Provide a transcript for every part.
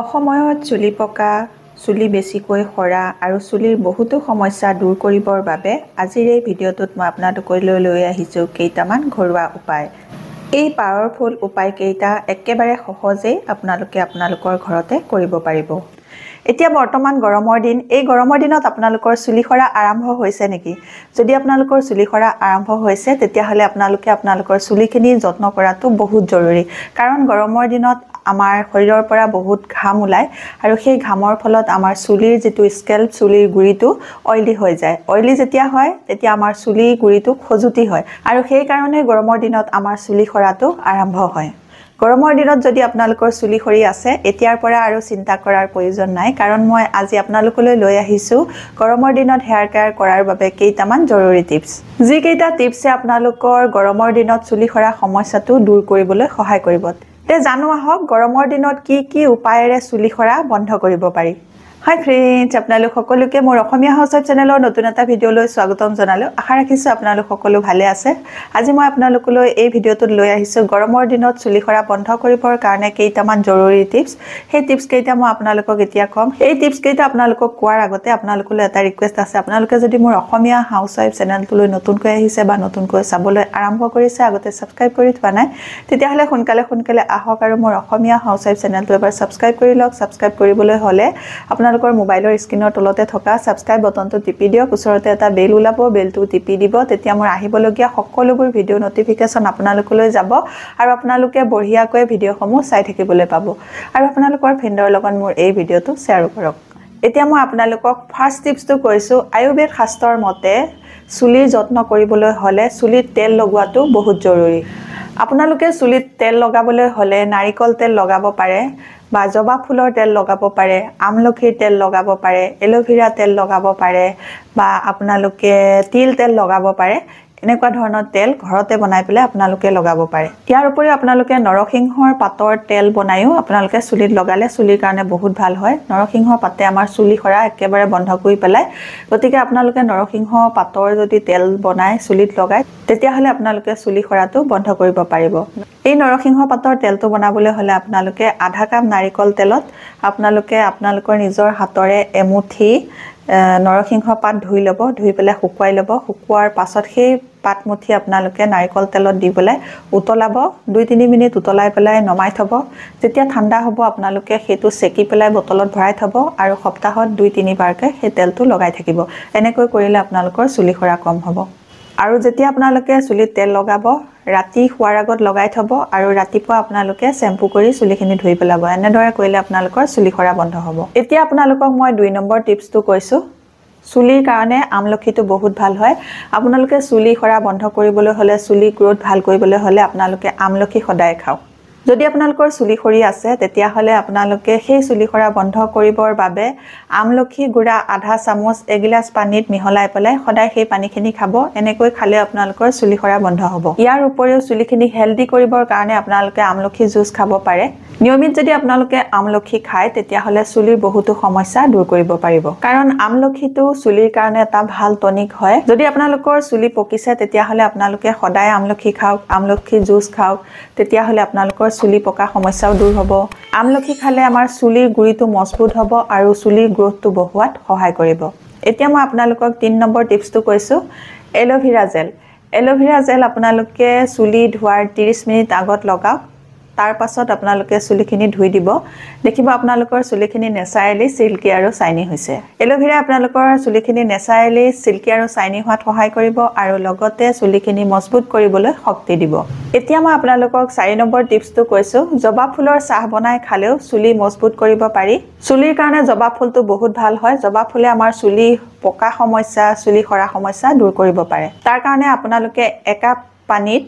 অসময়ত চুলি পকা চুলি বেছিকৈ সৰা আৰু চুলিৰ বহুতো সমস্যা দূৰ কৰিবৰ বাবে আজিৰ এই ভিডিঅ'টোত মই আপোনালোকলৈ লৈ আহিছোঁ কেইটামান ঘৰুৱা উপায় এই পাৱাৰফুল উপায়কেইটা একেবাৰে সহজেই আপোনালোকে আপোনালোকৰ ঘৰতে কৰিব পাৰিব এতিয়া বৰ্তমান গৰমৰ দিন এই গৰমৰ দিনত আপোনালোকৰ চুলি সৰা আৰম্ভ হৈছে নেকি যদি আপোনালোকৰ চুলি সৰা আৰম্ভ হৈছে তেতিয়াহ'লে আপোনালোকে আপোনালোকৰ চুলিখিনি যত্ন কৰাটো বহুত জৰুৰী কাৰণ গৰমৰ দিনত আমাৰ শৰীৰৰ পৰা বহুত ঘাম ওলায় আৰু সেই ঘামৰ ফলত আমাৰ চুলিৰ যিটো স্কেল্প চুলিৰ গুৰিটো অইলি হৈ যায় অইলি যেতিয়া হয় তেতিয়া আমাৰ চুলিৰ গুৰিটো খজুতি হয় আৰু সেইকাৰণে গৰমৰ দিনত আমাৰ চুলি সৰাটো আৰম্ভ হয় গৰমৰ দিনত যদি আপোনালোকৰ চুলি সৰি আছে এতিয়াৰ পৰা আৰু চিন্তা কৰাৰ প্ৰয়োজন নাই কাৰণ মই আজি আপোনালোকলৈ লৈ আহিছোঁ গৰমৰ দিনত হেয়াৰ কেয়াৰ কৰাৰ বাবে কেইটামান জৰুৰী টিপছ যিকেইটা টিপছে আপোনালোকৰ গৰমৰ দিনত চুলি সৰা সমস্যাটো দূৰ কৰিবলৈ সহায় কৰিব তে জানো আহক গৰমৰ দিনত কি কি উপায়েৰে চুলি সৰা বন্ধ কৰিব পাৰি হয় ফ্ৰেণ্ডছ আপোনালোক সকলোকে মোৰ অসমীয়া হাউচ চেনেলৰ নতুন এটা ভিডিঅ'লৈ স্বাগতম জনালোঁ আশা ৰাখিছোঁ আপোনালোক সকলো ভালে আছে আজি মই আপোনালোকলৈ এই ভিডিঅ'টোত লৈ আহিছোঁ গৰমৰ দিনত চুলি সৰা বন্ধ কৰিবৰ কাৰণে কেইটামান জৰুৰী টিপছ সেই টিপছকেইটা মই আপোনালোকক এতিয়া ক'ম এই টিপছকেইটা আপোনালোকক কোৱাৰ আগতে আপোনালোকলৈ এটা ৰিকুৱেষ্ট আছে আপোনালোকে যদি মোৰ অসমীয়া হাউচ ৱাইফ চেনেলটোলৈ নতুনকৈ আহিছে বা নতুনকৈ চাবলৈ আৰম্ভ কৰিছে আগতে ছাবস্ক্ৰাইব কৰি থোৱা নাই তেতিয়াহ'লে সোনকালে সোনকালে আহক আৰু মোৰ অসমীয়া হাউচ ৱাইফ চেনেলটো এবাৰ ছাবস্ক্ৰাইব কৰি লওক ছাবস্ক্ৰাইব কৰিবলৈ হ'লে আপোনালোক আপোনালোকৰ মোবাইলৰ স্ক্ৰীনৰ তলতে থকা ছাবস্ক্ৰাইব বটনটো টিপি দিয়ক ওচৰতে এটা বেল ওলাব বেলটো টিপি দিব তেতিয়া মোৰ আহিবলগীয়া সকলোবোৰ ভিডিঅ' নটিফিকেশ্যন আপোনালোকলৈ যাব আৰু আপোনালোকে বঢ়িয়াকৈ ভিডিঅ'সমূহ চাই থাকিবলৈ পাব আৰু আপোনালোকৰ ফ্ৰেণ্ডৰ লগত মোৰ এই ভিডিঅ'টো শ্বেয়াৰো কৰক এতিয়া মই আপোনালোকক ফাৰ্ষ্ট টিপছটো কৈছোঁ আয়ুৰ্বেদ শাস্ত্ৰৰ মতে চুলিৰ যত্ন কৰিবলৈ হ'লে চুলিত তেল লগোৱাটো বহুত জৰুৰী আপোনালোকে চুলিত তেল লগাবলৈ হ'লে নাৰিকল তেল লগাব পাৰে বা জবা ফুলৰ তেল লগাব পাৰে আমলখিৰ তেল লগাব পাৰে এল'ভেৰা তেল লগাব পাৰে বা আপোনালোকে তিল তেল লগাব পাৰে এনেকুৱা ধৰণৰ তেল ঘৰতে বনাই পেলাই আপোনালোকে লগাব পাৰে ইয়াৰ উপৰিও আপোনালোকে নৰসিংহৰ পাতৰ তেল বনায়ো আপোনালোকে চুলিত লগালে চুলিৰ কাৰণে বহুত ভাল হয় নৰসিংহ পাতে আমাৰ চুলি সৰা একেবাৰে বন্ধ কৰি পেলায় গতিকে আপোনালোকে নৰসিংহ পাতৰ যদি তেল বনাই চুলিত লগায় তেতিয়াহ'লে আপোনালোকে চুলি সৰাটো বন্ধ কৰিব পাৰিব এই নৰসিংহ পাতৰ তেলটো বনাবলৈ হ'লে আপোনালোকে আধা কাপ নাৰিকল তেলত আপোনালোকে আপোনালোকৰ নিজৰ হাতৰে এমুঠি নৰসিংহ পাত ধুই ল'ব ধুই পেলাই শুকুৱাই ল'ব শুকোৱাৰ পাছত সেই পাতমুঠি আপোনালোকে নাৰিকল তেলত দি পেলাই উতলাব দুই তিনি মিনিট উতলাই পেলাই নমাই থ'ব যেতিয়া ঠাণ্ডা হ'ব আপোনালোকে সেইটো চেকি পেলাই বটলত ভৰাই থ'ব আৰু সপ্তাহত দুই তিনিবাৰকৈ সেই তেলটো লগাই থাকিব এনেকৈ কৰিলে আপোনালোকৰ চুলি সৰা কম হ'ব আৰু যেতিয়া আপোনালোকে চুলিত তেল লগাব ৰাতি শোৱাৰ আগত লগাই থ'ব আৰু ৰাতিপুৱা আপোনালোকে চেম্পু কৰি চুলিখিনি ধুই পেলাব এনেদৰে কৰিলে আপোনালোকৰ চুলি সৰা বন্ধ হ'ব এতিয়া আপোনালোকক মই দুই নম্বৰ টিপছটো কৈছোঁ চুলিৰ কাৰণে আমলখিটো বহুত ভাল হয় আপোনালোকে চুলি সৰা বন্ধ কৰিবলৈ হ'লে চুলি গ্ৰ'থ ভাল কৰিবলৈ হ'লে আপোনালোকে আমলখি সদায় খাওক যদি আপোনালোকৰ চুলি চুলিখৰি আছে তেতিয়াহ'লে আপোনালোকে সেই চুলিখৰা বন্ধ কৰিবৰ বাবে আমলখি গুড়া আধা চামুচ এগিলাচ পানীত মিহলাই পেলাই সদায় সেই পানীখিনি খাব এনেকৈ খালে আপোনালোকৰ চুলিখৰা বন্ধ হ'ব ইয়াৰ উপৰিও চুলিখিনি হেল্ডি কৰিবৰ কাৰণে আপোনালোকে আমলখি জুচ খাব পাৰে নিয়মিত যদি আপোনালোকে আমলখি খায় তেতিয়াহ'লে চুলিৰ বহুতো সমস্যা দূৰ কৰিব পাৰিব কাৰণ আমলখিটো চুলিৰ কাৰণে এটা ভাল টনিক হয় যদি আপোনালোকৰ চুলি পকিছে তেতিয়াহ'লে আপোনালোকে সদায় আমলখি খাওক আমলখি জুচ খাওক তেতিয়াহ'লে আপোনালোকৰ চুলি পকা সমস্যাও দূৰ হ'ব আমলখি খালে আমাৰ চুলিৰ গুৰিটো মজবুত হ'ব আৰু চুলিৰ গ্ৰ'থটো বঢ়োৱাত সহায় কৰিব এতিয়া মই আপোনালোকক তিনি নম্বৰ টিপছটো কৈছোঁ এল'ভেৰা জেল এল'ভেৰা জেল আপোনালোকে চুলি ধোৱাৰ ত্ৰিছ মিনিট আগত লগাওক তাৰ পাছত আপোনালোকে চুলিখিনি ধুই দিব দেখিব আপোনালোকৰ চুলিখিনি নেচাৰেলি চিল্কি আৰু চাইনি হৈছে এল'ভেৰাই আপোনালোকৰ চুলিখিনি নেচাৰেলি চিল্কি আৰু চাইনি হোৱাত সহায় কৰিব আৰু লগতে চুলিখিনি মজবুত কৰিবলৈ শক্তি দিব এতিয়া মই আপোনালোকক চাৰি নম্বৰ টিপছটো কৈছোঁ জবা ফুলৰ চাহ বনাই খালেও চুলি মজবুত কৰিব পাৰি চুলিৰ কাৰণে জবা ফুলটো বহুত ভাল হয় জবা ফুলে আমাৰ চুলি পকা সমস্যা চুলি সৰা সমস্যা দূৰ কৰিব পাৰে তাৰ কাৰণে আপোনালোকে একাপ পানীত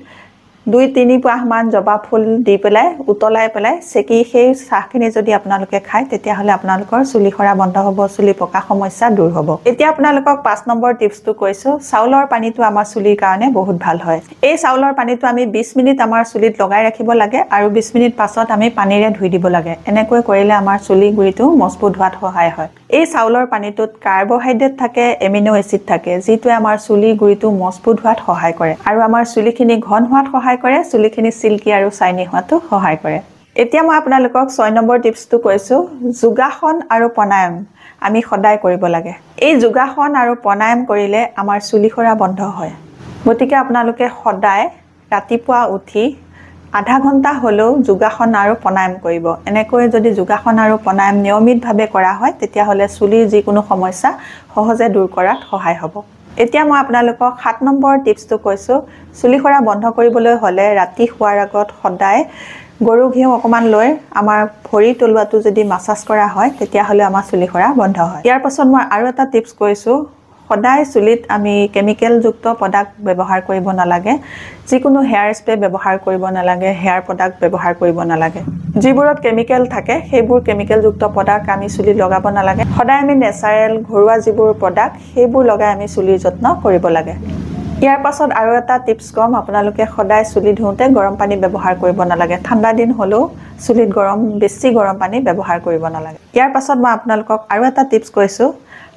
দুই তিনিপাহমান জবা ফুল দি পেলাই উতলাই পেলাই চেকি সেই চাহখিনি যদি আপোনালোকে খায় তেতিয়াহ'লে আপোনালোকৰ চুলি সৰা বন্ধ হ'ব চুলি পকা সমস্যা দূৰ হ'ব এতিয়া আপোনালোকক পাঁচ নম্বৰ টিপছটো কৈছোঁ চাউলৰ পানীটো আমাৰ চুলিৰ কাৰণে বহুত ভাল হয় এই চাউলৰ পানীটো আমি বিছ মিনিট আমাৰ চুলিত লগাই ৰাখিব লাগে আৰু বিছ মিনিট পাছত আমি পানীৰে ধুই দিব লাগে এনেকৈ কৰিলে আমাৰ চুলি গুৰিটো মজবুত হোৱাত সহায় হয় এই চাউলৰ পানীটোত কাৰ্বহাইড্ৰেট থাকে এমিন' এচিড থাকে যিটোৱে আমাৰ চুলি গুৰিটো মজবুত হোৱাত সহায় কৰে আৰু আমাৰ চুলিখিনি ঘন হোৱাত সহায় কৰে চুলিখিনি চিল্কি আৰু চাইনি হোৱাতো সহায় কৰে এতিয়া মই আপোনালোকক ছয় নম্বৰ টিপছটো কৈছোঁ যোগাসন আৰু প্ৰাণায়াম আমি সদায় কৰিব লাগে এই যোগাসন আৰু প্ৰাণায়াম কৰিলে আমাৰ চুলি সৰা বন্ধ হয় গতিকে আপোনালোকে সদায় ৰাতিপুৱা উঠি আধা ঘণ্টা হ'লেও যোগাসন আৰু প্ৰাণায়াম কৰিব এনেকৈ যদি যোগাসন আৰু প্ৰাণায়াম নিয়মিতভাৱে কৰা হয় তেতিয়াহ'লে চুলিৰ যিকোনো সমস্যা সহজে দূৰ কৰাত সহায় হ'ব এতিয়া মই আপোনালোকক সাত নম্বৰ টিপছটো কৈছোঁ চুলি সৰা বন্ধ কৰিবলৈ হ'লে ৰাতি শোৱাৰ আগত সদায় গৰু ঘিউ অকণমান লৈ আমাৰ ভৰি তলুৱাটো যদি মাছাজ কৰা হয় তেতিয়াহ'লে আমাৰ চুলি সৰা বন্ধ হয় ইয়াৰ পাছত মই আৰু এটা টিপছ কৈছোঁ সদায় চুলিত আমি কেমিকেলযুক্ত প্ৰডাক্ট ব্যৱহাৰ কৰিব নালাগে যিকোনো হেয়াৰ স্প্ৰে ব্যৱহাৰ কৰিব নালাগে হেয়াৰ প্ৰডাক্ট ব্যৱহাৰ কৰিব নালাগে যিবোৰত কেমিকেল থাকে সেইবোৰ কেমিকেলযুক্ত প্ৰডাক্ট আমি চুলিত লগাব নালাগে সদায় আমি নেচাৰেল ঘৰুৱা যিবোৰ প্ৰডাক্ট সেইবোৰ লগাই আমি চুলিৰ যত্ন কৰিব লাগে ইয়াৰ পাছত আৰু এটা টিপছ ক'ম আপোনালোকে সদায় চুলি ধুওঁতে গৰম পানী ব্যৱহাৰ কৰিব নালাগে ঠাণ্ডা দিন হ'লেও চুলিত গৰম বেছি গৰম পানী ব্যৱহাৰ কৰিব নালাগে ইয়াৰ পাছত মই আপোনালোকক আৰু এটা টিপছ কৈছোঁ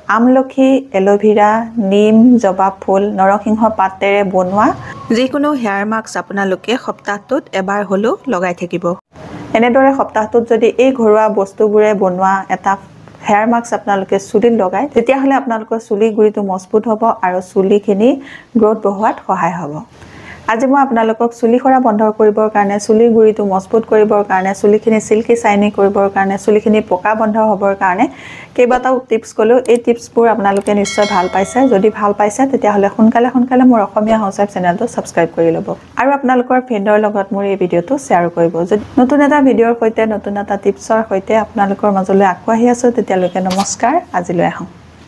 আমলখি এল'ভেৰা নিম জবা ফুল নৰসিংহ পাতেৰে বনোৱা যিকোনো হেয়াৰ মাস্ক আপোনালোকে সপ্তাহটোত এবাৰ হ'লেও লগাই থাকিব এনেদৰে সপ্তাহটোত যদি এই ঘৰুৱা বস্তুবোৰে বনোৱা এটা হেয়াৰ মাস্ক আপোনালোকে চুলিত লগায় তেতিয়াহ'লে আপোনালোকৰ চুলিৰ গুৰিটো মজবুত হ'ব আৰু চুলিখিনি গ্ৰ'থ বঢ়োৱাত সহায় হ'ব আজি মই আপোনালোকক চুলি সৰা বন্ধ কৰিবৰ কাৰণে চুলিৰ গুৰিটো মজবুত কৰিবৰ কাৰণে চুলিখিনি চিল্কি চাইনি কৰিবৰ কাৰণে চুলিখিনি পকা বন্ধ হ'বৰ কাৰণে কেইবাটাও টিপছ ক'লোঁ এই টিপছবোৰ আপোনালোকে নিশ্চয় ভাল পাইছে যদি ভাল পাইছে তেতিয়াহ'লে সোনকালে সোনকালে মোৰ অসমীয়া হাউচ চেনেলটো ছাবস্ক্ৰাইব কৰি ল'ব আৰু আপোনালোকৰ ফ্ৰেণ্ডৰ লগত মোৰ এই ভিডিঅ'টো শ্বেয়াৰ কৰিব যদি নতুন এটা ভিডিঅ'ৰ সৈতে নতুন এটা টিপছৰ সৈতে আপোনালোকৰ মাজলৈ আকৌ আহি আছোঁ তেতিয়ালৈকে নমস্কাৰ আজিলৈ আহোঁ